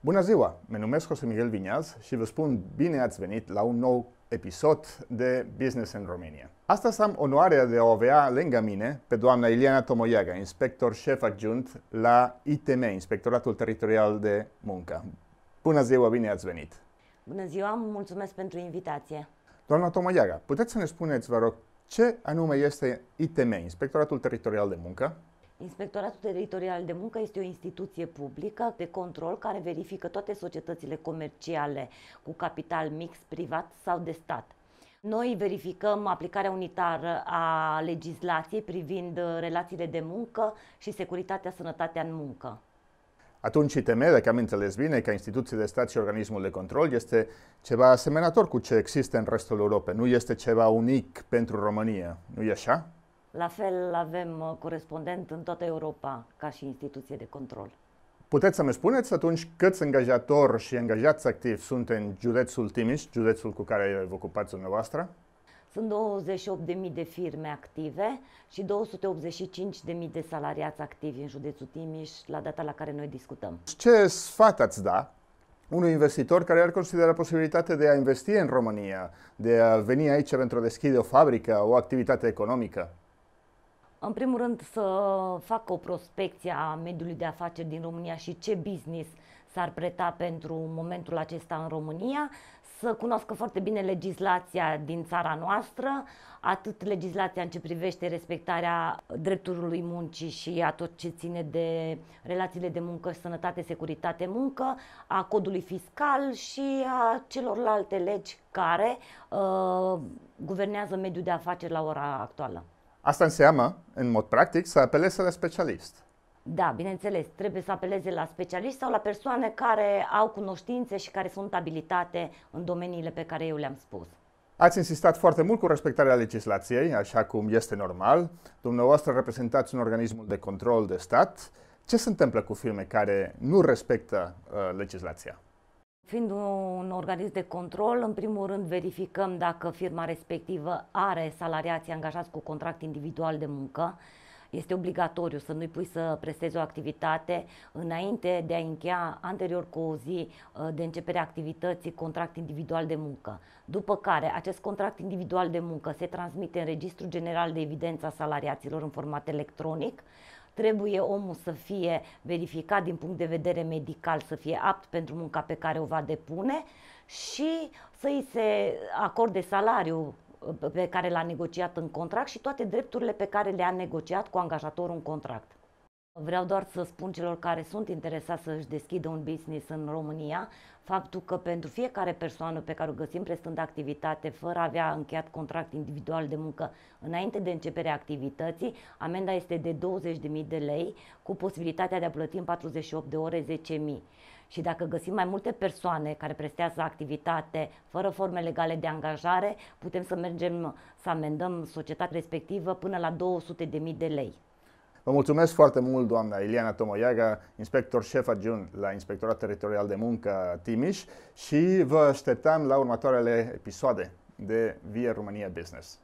Bună ziua! Mă numesc José Miguel Viñaz și vă spun bine ați venit la un nou episod de Business în România. Astăzi am onoarea de a o avea lângă mine pe doamna Iliana Tomoiaga, inspector șef adjunct la ITM, Inspectoratul Teritorial de Muncă. Bună ziua, bine ați venit! Bună ziua, mulțumesc pentru invitație! Doamna Tomoiaga, puteți să ne spuneți, vă rog, ce anume este ITM, Inspectoratul Teritorial de Muncă? Inspectoratul Teritorial de Muncă este o instituție publică de control care verifică toate societățile comerciale cu capital mix, privat sau de stat. Noi verificăm aplicarea unitară a legislației privind uh, relațiile de muncă și securitatea, sănătatea în muncă. Atunci ITM, dacă am înțeles bine, ca instituție de stat și organismul de control, este ceva asemănător cu ce există în restul Europei. Nu este ceva unic pentru România, nu e așa? La fel avem uh, corespondent în toată Europa ca și instituție de control. Puteți să-mi spuneți atunci câți angajatori și angajați activi sunt în județul Timiș, județul cu care vă ocupați dumneavoastră? Sunt 28.000 de firme active și 285.000 de salariați activi în județul Timiș la data la care noi discutăm. Ce sfat ați da unui investitor care ar considera posibilitatea de a investi în România, de a veni aici pentru a deschide o fabrică, o activitate economică? În primul rând să facă o prospecție a mediului de afaceri din România și ce business s-ar preta pentru momentul acesta în România, să cunoască foarte bine legislația din țara noastră, atât legislația în ce privește respectarea drepturilor muncii și a tot ce ține de relațiile de muncă, sănătate, securitate, muncă, a codului fiscal și a celorlalte legi care uh, guvernează mediul de afaceri la ora actuală. Asta înseamnă, în mod practic, să apeleze la specialist. Da, bineînțeles, trebuie să apeleze la specialiști sau la persoane care au cunoștințe și care sunt abilitate în domeniile pe care eu le-am spus. Ați insistat foarte mult cu respectarea legislației, așa cum este normal. Dumneavoastră reprezentați un organism de control de stat. Ce se întâmplă cu firme care nu respectă uh, legislația? Fiind un organism de control, în primul rând verificăm dacă firma respectivă are salariații angajați cu contract individual de muncă. Este obligatoriu să nu-i pui să prestezi o activitate înainte de a încheia anterior cu o zi uh, de începerea activității contract individual de muncă. După care, acest contract individual de muncă se transmite în Registrul General de Evidență a Salariaților în format electronic, Trebuie omul să fie verificat din punct de vedere medical, să fie apt pentru munca pe care o va depune și să îi se acorde salariul uh, pe care l-a negociat în contract și toate drepturile pe care le-a negociat cu angajatorul în contract. Vreau doar să spun celor care sunt interesați să își deschidă un business în România, faptul că pentru fiecare persoană pe care o găsim prestând activitate, fără a avea încheiat contract individual de muncă înainte de începerea activității, amenda este de 20.000 de lei, cu posibilitatea de a plăti în 48 de ore 10.000. Și dacă găsim mai multe persoane care prestează activitate fără forme legale de angajare, putem să mergem să amendăm societatea respectivă până la 200.000 de lei. Vă mulțumesc foarte mult, doamna Iliana Tomoiaga, inspector șef adjunct la Inspectorat Teritorial de Muncă Timiș și vă așteptăm la următoarele episoade de Via România Business.